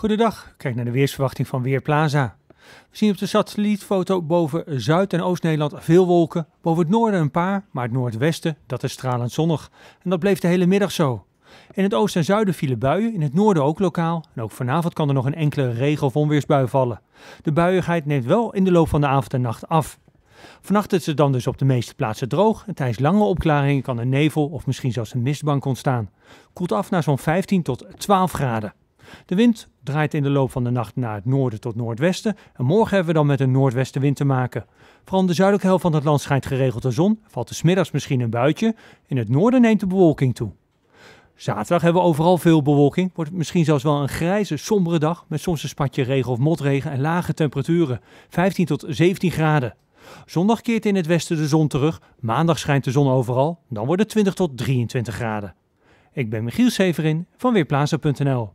Goedendag, kijk naar de weersverwachting van Weerplaza. We zien op de satellietfoto boven Zuid- en Oost-Nederland veel wolken, boven het noorden een paar, maar het noordwesten, dat is stralend zonnig. En dat bleef de hele middag zo. In het oosten en zuiden vielen buien, in het noorden ook lokaal. En ook vanavond kan er nog een enkele regen- of onweersbui vallen. De buiigheid neemt wel in de loop van de avond en nacht af. Vannacht is het dan dus op de meeste plaatsen droog en tijdens lange opklaringen kan een nevel of misschien zelfs een mistbank ontstaan. Koelt af naar zo'n 15 tot 12 graden. De wind draait in de loop van de nacht naar het noorden tot noordwesten. En morgen hebben we dan met een noordwestenwind te maken. Vooral de zuidelijke helft van het land schijnt geregeld de zon. Valt de smiddags misschien een buitje. In het noorden neemt de bewolking toe. Zaterdag hebben we overal veel bewolking. Wordt het misschien zelfs wel een grijze, sombere dag. Met soms een spatje regen of motregen en lage temperaturen. 15 tot 17 graden. Zondag keert in het westen de zon terug. Maandag schijnt de zon overal. Dan wordt het 20 tot 23 graden. Ik ben Michiel Severin van Weerplaza.nl.